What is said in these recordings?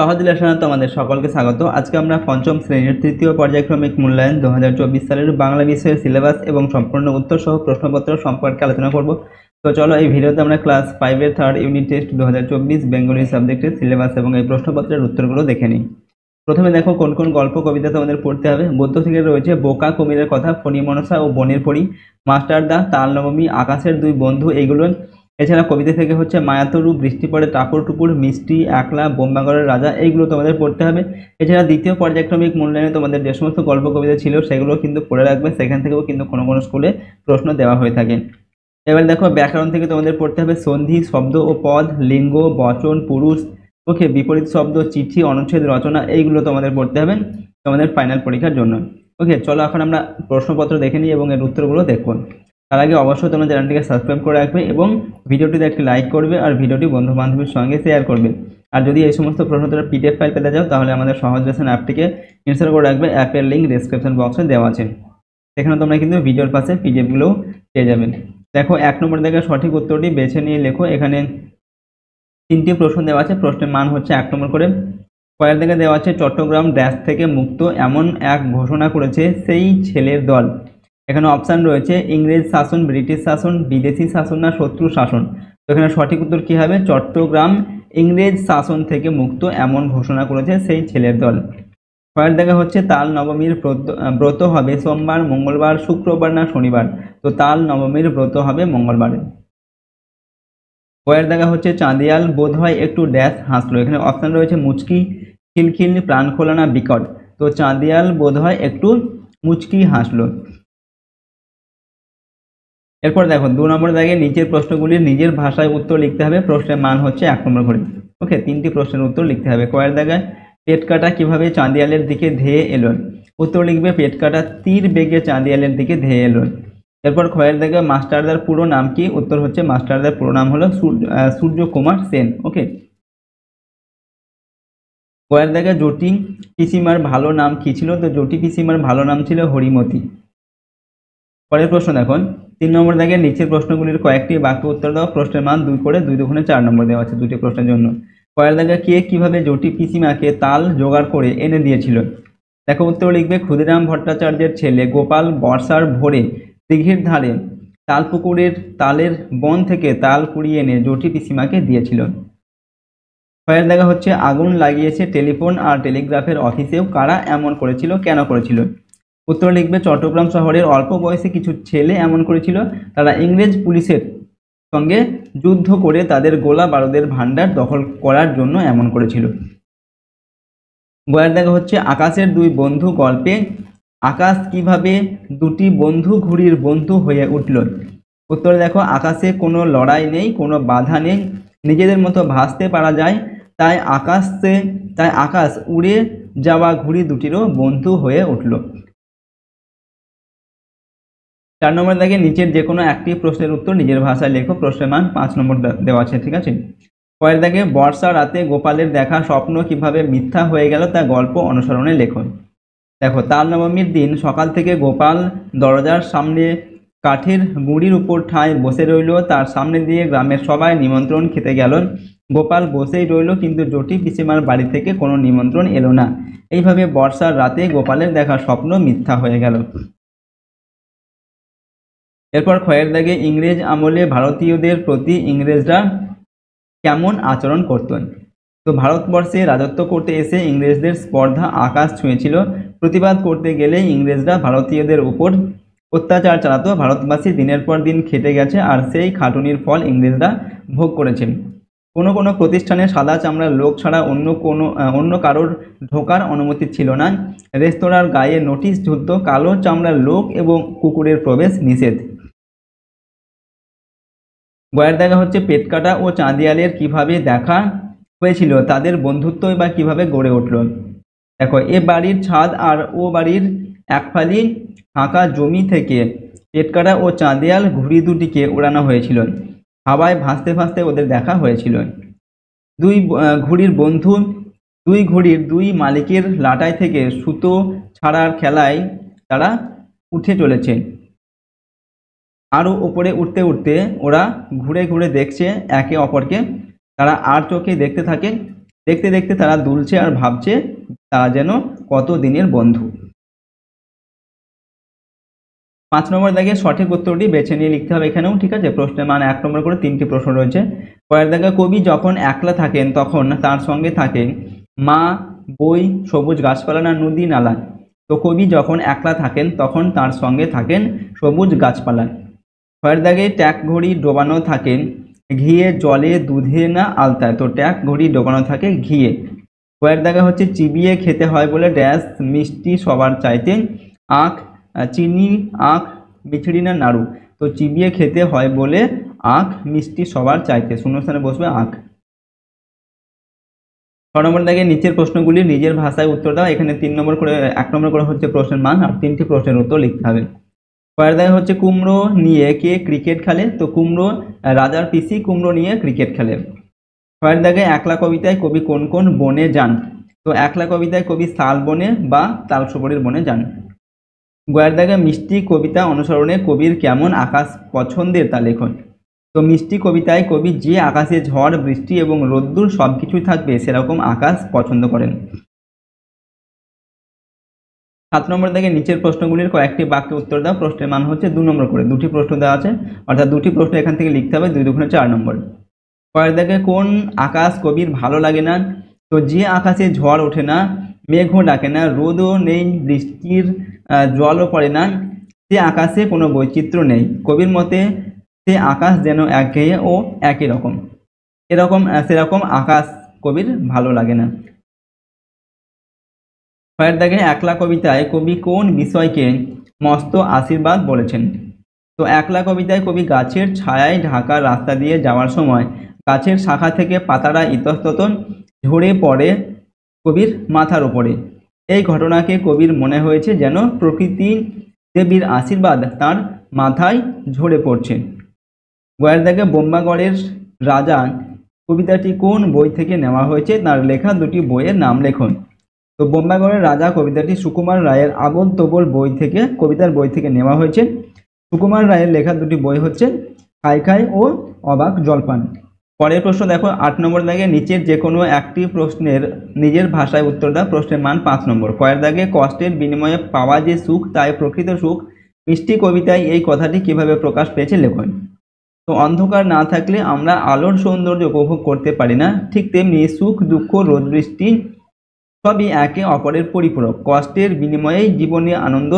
সহজ লেশনে তোমাদের সকলকে স্বাগত আজকে আমরা পঞ্চম শ্রেণীর তৃতীয় পর্যায়ক্রমিক মূল্যায়ন দু সালের বাংলা বিষয়ের সিলেবাস এবং সম্পূর্ণ উত্তর সহ প্রশ্নপত্র সম্পর্কে আলোচনা করব তো চলো এই ভিডিওতে আমরা ক্লাস ফাইভের থার্ড ইউনিট টেস্ট দু বেঙ্গলি সাবজেক্টের সিলেবাস এবং এই প্রশ্নপত্রের উত্তরগুলো দেখে নিই প্রথমে দেখো কোন কোন গল্প কবিতা তোমাদের পড়তে হবে বৌদ্ধ থেকে রয়েছে বোকা কুমিরের কথা ফণি মনসা ও বনের পড়ি মাস্টারদা তাল নবমী আকাশের দুই বন্ধু এগুলোর এছাড়া কবিতা থেকে হচ্ছে মায়াতরু বৃষ্টি পড়ে টাকুর টুকুর মিষ্টি একলা বোম্বাগড়ের রাজা এইগুলো তোমাদের পড়তে হবে এছাড়া দ্বিতীয় পর্যায়ক্রমিক মূল্যায়নে তোমাদের যে সমস্ত গল্প কবিতা ছিল সেগুলো কিন্তু পড়ে রাখবে সেখান থেকেও কিন্তু কোনো কোনো স্কুলে প্রশ্ন দেওয়া হয়ে থাকে এবার দেখো ব্যাকরণ থেকে তোমাদের পড়তে হবে সন্ধি শব্দ ও পদ লিঙ্গ বচন পুরুষ ওকে বিপরীত শব্দ চিঠি অনুচ্ছেদ রচনা এইগুলো তোমাদের পড়তে হবে তোমাদের ফাইনাল পরীক্ষার জন্য ওকে চলো এখন আমরা প্রশ্নপত্র দেখে নিই এবং এর উত্তরগুলো দেখব তার আগে অবশ্যই তোমরা চ্যানেলটিকে সাবস্ক্রাইব করে রাখবে এবং ভিডিওটিতে একটি লাইক করবে আর ভিডিওটি বন্ধু বান্ধবীর সঙ্গে শেয়ার করবে আর যদি এই সমস্ত প্রশ্ন তোমরা পিডিএফ ফাইল পেতে চাও তাহলে আমাদের সহজ রেশন অ্যাপটিকে ইনস্টল করে রাখবে অ্যাপের লিঙ্ক ডিসক্রিপশন বক্সে দেওয়া আছে সেখানে তোমরা কিন্তু ভিডিওর পাশে পিডিএফগুলোও পেয়ে যাবে দেখো এক নম্বর থেকে সঠিক উত্তরটি বেছে নিয়ে লেখো এখানে তিনটি প্রশ্ন দেওয়া আছে প্রশ্নের মান হচ্ছে এক নম্বর করে কয়েক থেকে দেওয়া আছে চট্টগ্রাম ড্যাশ থেকে মুক্ত এমন এক ঘোষণা করেছে সেই ছেলের দল এখানে অপশান রয়েছে ইংরেজ শাসন ব্রিটিশ শাসন বিদেশি শাসন না শত্রু শাসন তো এখানে সঠিক উত্তর কী হবে চট্টগ্রাম ইংরেজ শাসন থেকে মুক্ত এমন ঘোষণা করেছে সেই ছেলের দল পরের দেখা হচ্ছে তাল নবমীর ব্রত হবে সোমবার মঙ্গলবার শুক্রবার না শনিবার তো তাল নবমীর ব্রত হবে মঙ্গলবারে পরের দেখা হচ্ছে চাঁদিয়াল বোধ হয় একটু ড্যাশ হাসলো এখানে অপশান রয়েছে মুচকি খিলখিল প্রাণ খোলা না বিকট তো চাঁদিয়াল বোধ হয় একটু মুচকি হাসলো এরপর দেখো দু নম্বর দাগে নিচের প্রশ্নগুলি নিজের ভাষায় উত্তর লিখতে হবে প্রশ্নের মান হচ্ছে এক নম্বর ঘড়ি ওকে তিনটি প্রশ্নের উত্তর লিখতে হবে কয়ের দাগায় পেটকাটা কীভাবে চাঁদিয়ালের দিকে ধেয়ে এলো উত্তর লিখবে পেটকাটা তীর বেগে চাঁদিয়ালের দিকে ধেয়ে এলো এরপর খয়ের দাগে মাস্টারদার পুরো নাম কি উত্তর হচ্ছে মাস্টারদার পুরো নাম হলো সূর্য কুমার সেন ওকে কয়ের দাগে জটি পিসিমার ভালো নাম কী ছিল তো জটি পিসিমার ভালো নাম ছিল হরিমতি পরের প্রশ্ন দেখুন তিন নম্বর দেখে নিচের প্রশ্নগুলির কয়েকটি বাক্য উত্তর দাও প্রশ্নের মান দুই করে দুই দুখানে চার নম্বর দেওয়া আছে দুটি প্রশ্নের জন্য কয়ের দাগে কে কীভাবে জটি পিসিমাকে তাল জোগাড় করে এনে দিয়েছিল দেখো উত্তর লিখবে ক্ষুদিরাম ভট্টাচার্যের ছেলে গোপাল বর্ষার ভোরে দিঘির ধারে তালপুকুরের তালের বন থেকে তাল কুড়িয়ে এনে জটি পিসিমাকে দিয়েছিল ছয়ের দেখা হচ্ছে আগুন লাগিয়েছে টেলিফোন আর টেলিগ্রাফের অফিসেও কারা এমন করেছিল কেন করেছিল উত্তর লিখবে চট্টগ্রাম শহরের অল্প বয়সে কিছু ছেলে এমন করেছিল তারা ইংরেজ পুলিশের সঙ্গে যুদ্ধ করে তাদের গোলা বারুদের ভাণ্ডার দখল করার জন্য এমন করেছিল গোয়ার দেখা হচ্ছে আকাশের দুই বন্ধু গল্পে আকাশ কিভাবে দুটি বন্ধু ঘুড়ির বন্ধু হয়ে উঠল উত্তরে দেখো আকাশে কোনো লড়াই নেই কোনো বাধা নেই নিজেদের মতো ভাসতে পারা যায় তাই আকাশে তাই আকাশ উড়ে যাওয়া ঘুড়ি দুটিরও বন্ধু হয়ে উঠল চার নম্বর দেখে নিচের যে কোনো একটি প্রশ্নের উত্তর নিজের ভাষায় লেখো প্রশ্নের মান পাঁচ নম্বর দেওয়া আছে ঠিক আছে পরের দেখে বর্ষা রাতে গোপালের দেখা স্বপ্ন কিভাবে মিথ্যা হয়ে গেল তা গল্প অনুসরণে লেখো দেখো তার নবমীর দিন সকাল থেকে গোপাল দরজার সামনে কাঠের গুঁড়ির উপর ঠায় বসে রইল তার সামনে দিয়ে গ্রামের সবাই নিমন্ত্রণ খেতে গেল গোপাল বসেই রইল কিন্তু জটি পিসিমার বাড়ি থেকে কোনো নিমন্ত্রণ এলো না এইভাবে বর্ষার রাতে গোপালের দেখা স্বপ্ন মিথ্যা হয়ে গেল এরপর খয়ের দাগে ইংরেজ আমলে ভারতীয়দের প্রতি ইংরেজরা কেমন আচরণ করতেন তো ভারতবর্ষে রাজত্ব করতে এসে ইংরেজদের স্পর্ধা আকাশ ছুঁয়েছিল প্রতিবাদ করতে গেলে ইংরেজরা ভারতীয়দের উপর অত্যাচার চালাত ভারতবাসী দিনের পর দিন খেটে গেছে আর সেই খাটুনির ফল ইংরেজরা ভোগ করেছে কোনো কোনো প্রতিষ্ঠানে সাদা চামড়ার লোক ছাড়া অন্য কোনো অন্য কারোর ঢোকার অনুমতি ছিল না রেস্তোরাঁর গায়ে নোটিশ যুদ্ধ কালো চামড়ার লোক এবং কুকুরের প্রবেশ নিষেধ গয়ের দেখা হচ্ছে পেটকাটা ও চাঁদিয়ালের কিভাবে দেখা হয়েছিল তাদের বন্ধুত্ব বা কিভাবে গড়ে উঠল দেখো এ বাড়ির ছাদ আর ও বাড়ির একফালি ফাঁকা জমি থেকে পেটকাটা ও চাঁদিয়াল ঘুড়ি দুটিকে ওড়ানো হয়েছিল হাওয়ায় ভাসতে ভাসতে ওদের দেখা হয়েছিল দুই ঘুড়ির বন্ধু দুই ঘুড়ির দুই মালিকের লাটাই থেকে সুতো ছাড়ার খেলায় তারা উঠে চলেছে আরও উপরে উঠতে উঠতে ওরা ঘুরে ঘুরে দেখছে একে অপরকে তারা আর চোখে দেখতে থাকে দেখতে দেখতে তারা দুলছে আর ভাবছে তারা যেন কত দিনের বন্ধু পাঁচ নম্বর দেখে সঠিক উত্তরটি বেছে নিয়ে লিখতে হবে এখানেও ঠিক আছে প্রশ্নের মান এক নম্বর করে তিনটি প্রশ্ন রয়েছে পরের দাগে কবি যখন একলা থাকেন তখন তার সঙ্গে থাকে মা বই সবুজ গাছপালা না নদী নালা তো কবি যখন একলা থাকেন তখন তার সঙ্গে থাকেন সবুজ গাছপালা ফয়ারদাগে ট্যাক ঘড়ি ডোবানো থাকে ঘিয়ে জলে দুধে না আলতায় তো ট্যাক ঘড়ি ডোবানো থাকে ঘিয়ে ওয়ার দাগে হচ্ছে চিবিয়ে খেতে হয় বলে ড্যাশ মিষ্টি সবার চাইতে আখ চিনি আখ মিছড়ি না নাড়ু তো চিবিয়ে খেতে হয় বলে আখ মিষ্টি সবার চাইতে শূন্যস্থানে বসবে আখ ছ নম্বর দাগে নিচের প্রশ্নগুলি নিজের ভাষায় উত্তর দাও এখানে তিন নম্বর করে এক নম্বর করে হচ্ছে প্রশ্নের মান আর তিনটি প্রশ্নের উত্তর লিখতে হবে পরের হচ্ছে কুমড়ো নিয়ে কে ক্রিকেট খেলে তো কুমড়ো রাজার পিসি কুমড়ো নিয়ে ক্রিকেট খেলে পরের একলা কবিতায় কবি কোন কোন বনে যান তো একলা কবিতায় কবি শাল বনে বা তালসবরের বনে যান গয়ের মিষ্টি কবিতা অনুসরণে কবির কেমন আকাশ পছন্দের তা লেখন তো মিষ্টি কবিতায় কবি যে আকাশে ঝড় বৃষ্টি এবং রোদ্দুর সব কিছুই থাকবে সেরকম আকাশ পছন্দ করেন সাত নম্বর থেকে নিচের প্রশ্নগুলির কয়েকটি বাক্যে উত্তর দাও প্রশ্নের মান হচ্ছে দু নম্বর করে দুটি প্রশ্ন দেওয়া আছে অর্থাৎ দুটি প্রশ্ন এখান থেকে লিখতে হবে দুই দুখানে চার নম্বর কয়েক দেখে কোন আকাশ কবির ভালো লাগে না তো যে আকাশে ঝড় ওঠে না মেঘও ডাকে না রোদও নেই বৃষ্টির জলও পড়ে না সে আকাশে কোনো বৈচিত্র্য নেই কবির মতে সে আকাশ যেন একঘেয়ে ও একই রকম এরকম সেরকম আকাশ কবির ভালো লাগে না ফয়ের দেখেন একলা কবিতায় কবি কোন বিষয়কে মস্ত আশীর্বাদ বলেছেন তো একলা কবিতায় কবি গাছের ছায়ায় ঢাকার রাস্তা দিয়ে যাওয়ার সময় গাছের শাখা থেকে পাতারা ইতস্তত ঝরে পড়ে কবির মাথার ওপরে এই ঘটনাকে কবির মনে হয়েছে যেন প্রকৃতি দেবীর আশীর্বাদ তার মাথায় ঝরে পড়ছে গয়ের দাগে বোম্বাগড়ের রাজা কবিতাটি কোন বই থেকে নেওয়া হয়েছে তার লেখা দুটি বইয়ের নাম লেখুন তো বোম্বাগড়ের রাজা কবিতাটি সুকুমার রায়ের আগল তবল বই থেকে কবিতার বই থেকে নেওয়া হয়েছে সুকুমার রায়ের লেখা দুটি বই হচ্ছে খাই খাই ও অবাক জলপান পরের প্রশ্ন দেখো আট নম্বর দাগে নিচের যে কোনো একটি প্রশ্নের নিজের ভাষায় উত্তর দাও প্রশ্নের মান পাঁচ নম্বর কয়ের দাগে কষ্টের বিনিময়ে পাওয়া যে সুখ তাই প্রকৃত সুখ মিষ্টি কবিতায় এই কথাটি কিভাবে প্রকাশ পেয়েছে লেখন তো অন্ধকার না থাকলে আমরা আলোর সৌন্দর্য উপভোগ করতে পারি না ঠিক তেমনি সুখ দুঃখ রোদ বৃষ্টি সবই একে অপরের পরিপূরক কষ্টের বিনিময়েই জীবনে আনন্দ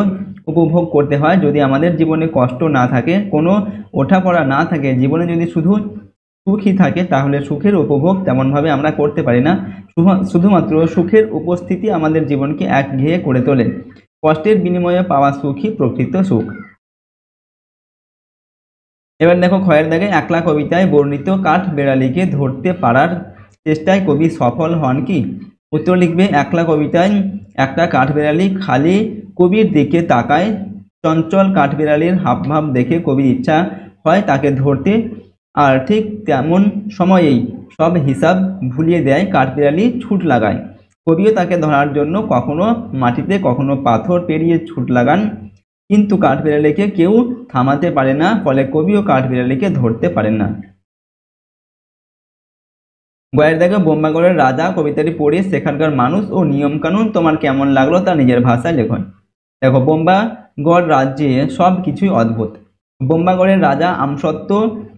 উপভোগ করতে হয় যদি আমাদের জীবনে কষ্ট না থাকে কোনো ওঠাপড়া না থাকে জীবনে যদি শুধু সুখী থাকে তাহলে সুখের উপভোগ তেমনভাবে আমরা করতে পারি না শুধুমাত্র সুখের উপস্থিতি আমাদের জীবনকে একঘেয়ে করে তোলে কষ্টের বিনিময়ে পাওয়া সুখই প্রকৃত সুখ এবার দেখো খয়ের দাগে একলা কবিতায় বর্ণিত কাঠ বেড়ালিকে ধরতে পারার চেষ্টায় কবি সফল হন কি উত্তর লিখবে একলা কবিতায় একটা কাঠবেড়ালি খালি কবির দিকে তাকায় চঞ্চল কাঠবেড়ালির হাবভাব দেখে কবির ইচ্ছা হয় তাকে ধরতে আর ঠিক তেমন সময়েই সব হিসাব ভুলিয়ে দেয় কাঠবিড়ালি ছুট লাগায় কবিও তাকে ধরার জন্য কখনো মাটিতে কখনো পাথর পেরিয়ে ছুট লাগান কিন্তু কাঠবিড়ালিকে কেউ থামাতে পারে না ফলে কবিও কাঠবিড়ালিকে ধরতে পারে না বয়ের দেখো বোম্বাগড়ের রাজা কবিতাটি পড়ে সেখানকার মানুষ ও নিয়মকানুন তোমার কেমন লাগলো তা নিজের ভাষায় লেখন দেখো বোম্বাগড় রাজ্যে সব কিছুই অদ্ভুত বোম্বাগড়ের রাজা আমসত্ত্ব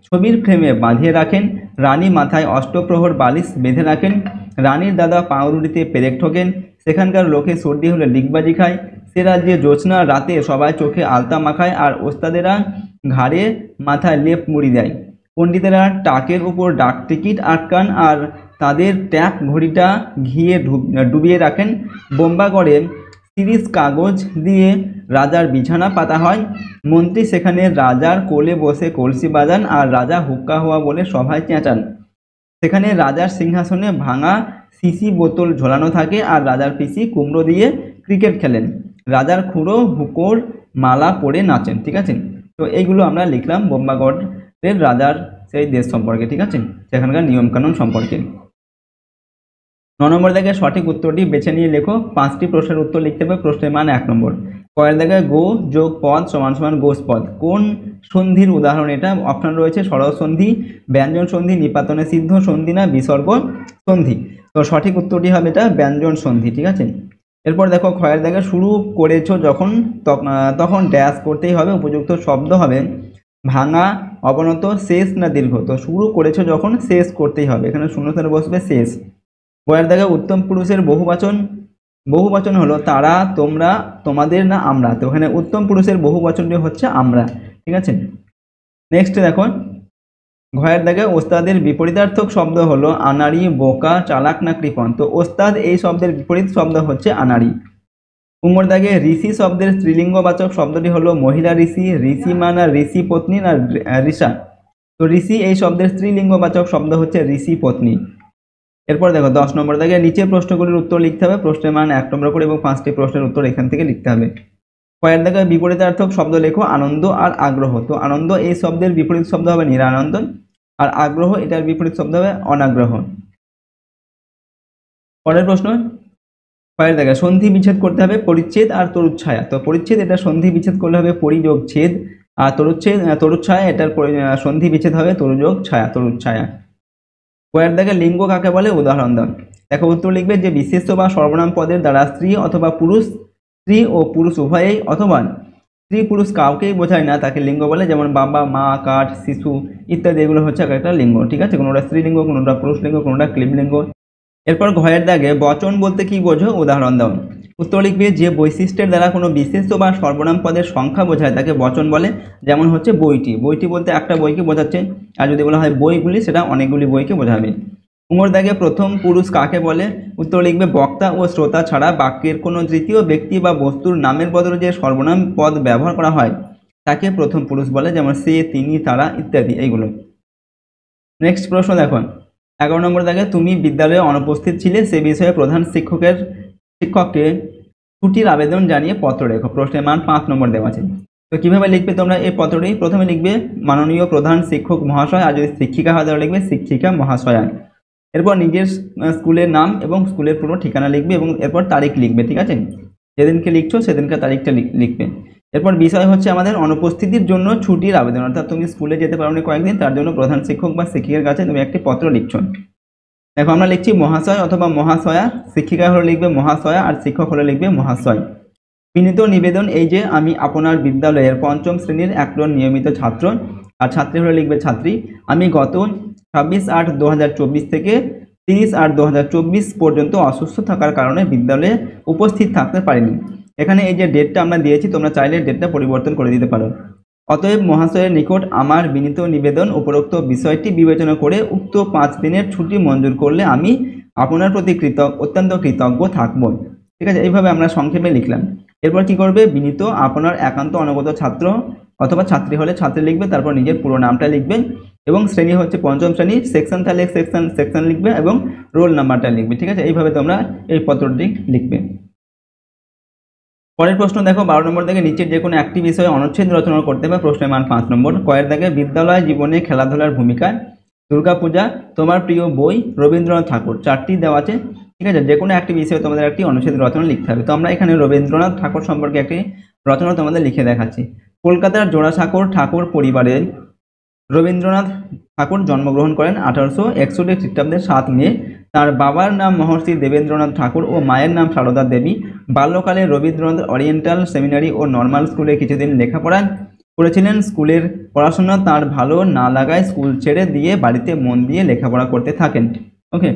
ছবির ফ্রেমে বাঁধিয়ে রাখেন রানী মাথায় অষ্টপ্রহর বালিশ বেঁধে রাখেন রানীর দাদা পাউরুটিতে পেরেক ঠোকেন সেখানকার লোকে সর্দি হলে ডিগবাজি খায় সে রাজ্যে জোছনা রাতে সবাই চোখে আলতা মাখায় আর ওস্তাদেরা ঘাড়ে মাথায় লেপ মুড়ি দেয় পণ্ডিতেরা টাকের উপর ডাক টিকিট আটকান আর তাদের ট্যাপ ঘড়িটা ঘিয়ে ডুবিয়ে রাখেন বোম্বা করে সিরিজ কাগজ দিয়ে রাজার বিছানা পাতা হয় মন্ত্রী সেখানে রাজার কোলে বসে কলসি বাজান আর রাজা হুক্কা হওয়া বলে সভায় চেঁচান সেখানে রাজার সিংহাসনে ভাঙা সিসি বোতল ঝোলানো থাকে আর রাজার পিসি কুমড়ো দিয়ে ক্রিকেট খেলেন রাজার খুঁড়ো হুকোর মালা পরে নাচেন ঠিক আছে তো এইগুলো আমরা লিখলাম বোম্বাগড় দেন রাজার সেই দেশ সম্পর্কে ঠিক আছে সেখানকার নিয়মকানুন সম্পর্কে ন নম্বর দেখে সঠিক উত্তরটি বেছে নিয়ে লেখো পাঁচটি প্রশ্নের উত্তর লিখতে হবে প্রশ্নের মান এক নম্বর কয়েল দেখে গো যোগ পদ সমান সমান গোস পদ কোন সন্ধির উদাহরণ এটা অপশান রয়েছে সন্ধি ব্যঞ্জন সন্ধি নিপাতনে সিদ্ধ সন্ধি না বিসর্গ সন্ধি তো সঠিক উত্তরটি হবে এটা ব্যঞ্জন সন্ধি ঠিক আছে এরপর দেখো খয়ের দেখে শুরু করেছো যখন তখন ড্যাশ করতেই হবে উপযুক্ত শব্দ হবে ভাঙা অবনত শেষ না দীর্ঘ তো শুরু করেছো যখন শেষ করতেই হবে এখানে শূন্যস্থানে বসবে শেষ বয়ার দেখা উত্তম পুরুষের বহুবাচন বহুবচন হলো তারা তোমরা তোমাদের না আমরা তো ওখানে উত্তম পুরুষের বহুবচনটি হচ্ছে আমরা ঠিক আছে নেক্সট দেখো ঘয়ের দাগে ওস্তাদের বিপরীতার্থক শব্দ হলো আনারি বোকা চালাক না কৃপণ তো ওস্তাদ এই শব্দের বিপরীত শব্দ হচ্ছে আনারি দাগে ঋষি শব্দের স্ত্রীলিঙ্গবাচক শব্দটি হলো মহিলা ঋষি ঋষি মান আর ঋষি পত্নী আর ঋষা তো ঋষি এই শব্দের স্ত্রীলিঙ্গবাচক শব্দ হচ্ছে ঋষি পত্নী এরপর দেখো দশ নম্বর দাগে নিচে প্রশ্নগুলির উত্তর লিখতে হবে প্রশ্নের মান এক নম্বর করে এবং পাঁচটি প্রশ্নের উত্তর এখান থেকে লিখতে হবে কয়ের দাগে বিপরীতার্থক শব্দ লেখো আনন্দ আর আগ্রহ তো আনন্দ এই শব্দের বিপরীত শব্দ হবে নিরানন্দন আর আগ্রহ এটার বিপরীত শব্দ হবে অনাগ্রহ পরের প্রশ্ন পরের দেখা সন্ধি বিচ্ছেদ করতে হবে পরিচ্ছেদ আর তরুচ্ছায়া তো পরিচ্ছেদ এটা সন্ধি বিচ্ছেদ করলে হবে পরিযোগ ছেদ আর তরুচ্ছেদ তরুচ্ছায়া এটার সন্ধি বিচ্ছেদ হবে তরুযোগ ছায়া তরুচ্ছায়া পরের দেখে লিঙ্গ কাকে বলে উদাহরণ দাও দেখো উত্তর লিখবে যে বিশেষ বা সর্বনাম পদের দ্বারা স্ত্রী অথবা পুরুষ স্ত্রী ও পুরুষ উভয়েই অথবা স্ত্রী পুরুষ কাউকেই বোঝায় না তাকে লিঙ্গ বলে যেমন বাবা মা কাঠ শিশু ইত্যাদি এগুলো হচ্ছে একটা লিঙ্গ ঠিক আছে কোনোটা স্ত্রী লিঙ্গ কোনোটা পুরুষ লিঙ্গ কোনোটা লিঙ্গ এরপর ঘয়ের দাগে বচন বলতে কি বোঝো উদাহরণ দাও উত্তর লিখবে যে বৈশিষ্ট্যের দ্বারা কোনো বিশেষ বা সর্বনাম পদের সংখ্যা বোঝায় তাকে বচন বলে যেমন হচ্ছে বইটি বইটি বলতে একটা বইকে বোঝাচ্ছে আর যদি বলা হয় বইগুলি সেটা অনেকগুলি বইকে বোঝাবে উমর দাগে প্রথম পুরুষ কাকে বলে উত্তর লিখবে বক্তা ও শ্রোতা ছাড়া বাক্যের কোনো তৃতীয় ব্যক্তি বা বস্তুর নামের বদলে যে সর্বনাম পদ ব্যবহার করা হয় তাকে প্রথম পুরুষ বলে যেমন সে তিনি তারা ইত্যাদি এইগুলো নেক্সট প্রশ্ন দেখুন এগারো নম্বর দেখে তুমি বিদ্যালয়ে অনুপস্থিত ছিলে সে বিষয়ে প্রধান শিক্ষকের শিক্ষককে ছুটির আবেদন জানিয়ে পত্র লেখো প্রশ্নের মান পাঁচ নম্বর দেওয়া আছে তো কীভাবে লিখবে তোমরা এই পত্রটি প্রথমে লিখবে মাননীয় প্রধান শিক্ষক মহাশয় আর যদি শিক্ষিকা হয় তাহলে লিখবে শিক্ষিকা মহাশয়া এরপর নিজের স্কুলের নাম এবং স্কুলের পুরো ঠিকানা লিখবে এবং এরপর তারিখ লিখবে ঠিক আছে যেদিনকে লিখছো সেদিনকার তারিখটা লিখবে এরপর বিষয় হচ্ছে আমাদের অনুপস্থিতির জন্য ছুটির আবেদন অর্থাৎ তুমি স্কুলে যেতে পারো কয়েকদিন তার জন্য প্রধান শিক্ষক বা শিক্ষিকার কাছে তুমি একটি পত্র লিখছ দেখো আমরা লিখছি মহাশয় অথবা মহাশয়া শিক্ষিকা হলে লিখবে মহাশয়া আর শিক্ষক হলে লিখবে মহাশয় বিনীত নিবেদন এই যে আমি আপনার বিদ্যালয়ের পঞ্চম শ্রেণীর একজন নিয়মিত ছাত্র আর ছাত্রী হলে লিখবে ছাত্রী আমি গত ছাব্বিশ আট দু থেকে তিরিশ আট দু পর্যন্ত অসুস্থ থাকার কারণে বিদ্যালয়ে উপস্থিত থাকতে পারিনি এখানে এই যে ডেটটা আমরা দিয়েছি তোমরা চাইলে ডেটটা পরিবর্তন করে দিতে পারো অতএব মহাশয়ের নিকট আমার বিনীত নিবেদন উপরোক্ত বিষয়টি বিবেচনা করে উক্ত পাঁচ দিনের ছুটি মঞ্জুর করলে আমি আপনার প্রতি কৃতজ্ঞ অত্যন্ত কৃতজ্ঞ থাকব ঠিক আছে এইভাবে আমরা সংক্ষেপে লিখলাম এরপর কি করবে বিনীত আপনার একান্ত অনগত ছাত্র অথবা ছাত্রী হলে ছাত্রী লিখবে তারপর নিজের পুরো নামটা লিখবেন এবং শ্রেণী হচ্ছে পঞ্চম শ্রেণী সেকশন তাহলে সেকশন সেকশন লিখবে এবং রোল নাম্বারটা লিখবে ঠিক আছে এইভাবে তোমরা এই পত্রটি লিখবে পরের প্রশ্ন দেখো বারো নম্বর থেকে নিচের যে কোনো একটি বিষয়ে অনুচ্ছেদ রচনা করতে হবে প্রশ্নের মান পাঁচ নম্বর কয়ের দাগে বিদ্যালয় জীবনে খেলাধুলার ভূমিকা দুর্গাপূজা তোমার প্রিয় বই রবীন্দ্রনাথ ঠাকুর চারটি দেওয়া আছে ঠিক আছে যে কোনো একটি বিষয়ে তোমাদের একটি অনুচ্ছেদ রচনা লিখতে হবে তো আমরা এখানে রবীন্দ্রনাথ ঠাকুর সম্পর্কে একটি রচনা তোমাদের লিখে দেখাচ্ছি কলকাতার জোড়াসাঁকোর ঠাকুর পরিবারের রবীন্দ্রনাথ ঠাকুর জন্মগ্রহণ করেন আঠারোশো একষট্টি খ্রিস্টাব্দের সাত মে তার বাবার নাম মহর্ষি দেবেন্দ্রনাথ ঠাকুর ও মায়ের নাম সারদা দেবী বাল্যকালে রবীন্দ্রনাথ অরিয়েন্টাল সেমিনারি ও নর্মাল স্কুলে কিছুদিন লেখাপড়া করেছিলেন স্কুলের পড়াশোনা তার ভালো না লাগায় স্কুল ছেড়ে দিয়ে বাড়িতে মন দিয়ে লেখাপড়া করতে থাকেন ওকে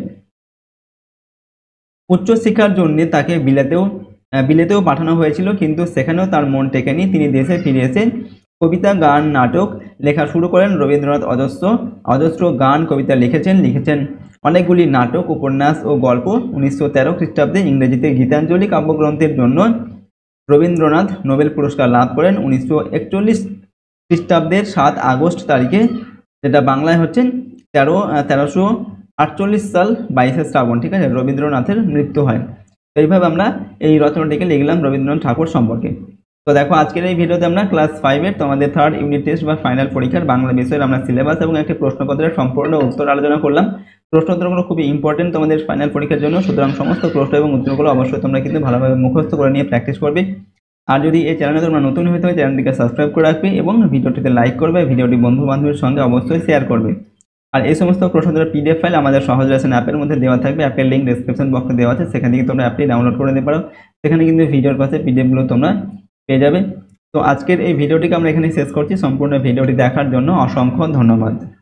উচ্চশিক্ষার জন্যে তাকে বিলেতেও বিলেতেও পাঠানো হয়েছিল কিন্তু সেখানেও তার মন টেকেনি তিনি দেশে ফিরে এসে কবিতা গান নাটক লেখা শুরু করেন রবীন্দ্রনাথ অজস্র অজস্র গান কবিতা লিখেছেন লিখেছেন অনেকগুলি নাটক উপন্যাস ও গল্প উনিশশো তেরো খ্রিস্টাব্দে ইংরেজিতে গীতাঞ্জলি কাব্যগ্রন্থের জন্য রবীন্দ্রনাথ নোবেল পুরস্কার লাভ করেন উনিশশো একচল্লিশ খ্রিস্টাব্দের সাত আগস্ট তারিখে যেটা বাংলায় হচ্ছেন তেরো তেরোশো আটচল্লিশ সাল বাইশে শ্রাবণ ঠিক আছে রবীন্দ্রনাথের মৃত্যু হয় এইভাবে আমরা এই রচনাটিকে লিখলাম রবীন্দ্রনাথ ঠাকুর সম্পর্কে তো দেখো আজকের এই ভিডিওতে আমরা ক্লাস ফাইভের তোমাদের থার্ড ইউনিট টেস্ট বা ফাইনাল পরীক্ষার বাংলা বিষয়ের আমরা সিলেবাস এবং একটি প্রশ্নপত্রের সম্পূর্ণ উত্তর আলোচনা করলাম প্রশ্ন উত্তরগুলো খুবই ইম্পর্টেন্ট তোমাদের ফাইনাল পরীক্ষার জন্য সুতরাং সমস্ত প্রশ্ন এবং উত্তরগুলো অবশ্যই তোমরা কিন্তু ভালোভাবে মুখস্থ করে নিয়ে প্র্যাকটিস করবে আর যদি এই চ্যানেলে তোমরা নতুন হয়ে থাকে চ্যানেলটিকে সাবস্ক্রাইব করে রাখবে এবং ভিডিওটিতে লাইক করবে ভিডিওটি বন্ধু বান্ধবের সঙ্গে অবশ্যই শেয়ার করবে আর এই সমস্ত প্রশ্নের পিডিএফ ফাইল আমাদের সহজ রেশন অ্যাপের মধ্যে দেওয়া থাকবে অ্যাপের লিঙ্ক ডিসক্রিপশন বক্সে দেওয়া আছে সেখান থেকে তোমরা অ্যাপটি ডাউনলোড করে নিতে পারো সেখানে কিন্তু ভিডিওর পাশে পিডিএফগুলো তোমরা পেয়ে যাবে তো আজকের এই ভিডিওটিকে আমরা এখানে শেষ করছি সম্পূর্ণ ভিডিওটি দেখার জন্য অসংখ্য ধন্যবাদ